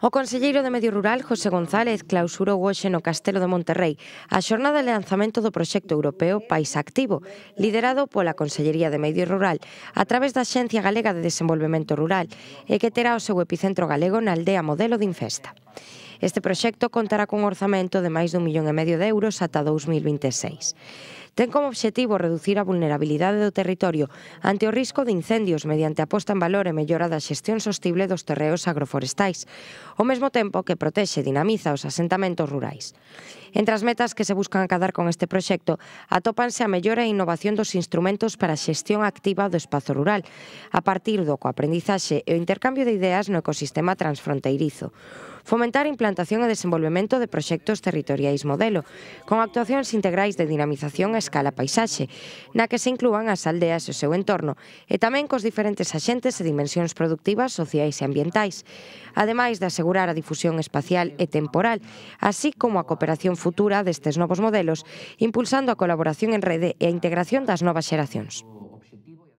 O Conselleiro de Medio Rural, José González, clausurou hoxe no Castelo de Monterrey a xornada de lanzamento do proxecto europeo País Activo, liderado pola Consellería de Medio Rural a través da Xencia Galega de Desenvolvemento Rural e que terá o seu epicentro galego na aldea modelo de Infesta. Este proxecto contará cun orzamento de máis dun millón e medio de euros ata 2026 ten como obxectivo reducir a vulnerabilidade do territorio ante o risco de incendios mediante a posta en valor e mellora da xestión sostible dos terreos agroforestais, ao mesmo tempo que protexe e dinamiza os asentamentos rurais. Entre as metas que se buscan acadar con este proxecto, atópanse a mellora e innovación dos instrumentos para a xestión activa do espazo rural, a partir do coaprendizaxe e o intercambio de ideas no ecosistema transfronteirizo. Fomentar a implantación e desenvolvemento de proxectos territoriais modelo, con actuacións integrais de dinamización e escala paisaxe, na que se inclúan as aldeas e o seu entorno, e tamén cos diferentes axentes e dimensións productivas, sociais e ambientais, ademais de asegurar a difusión espacial e temporal, así como a cooperación futura destes novos modelos, impulsando a colaboración en rede e a integración das novas xeracións.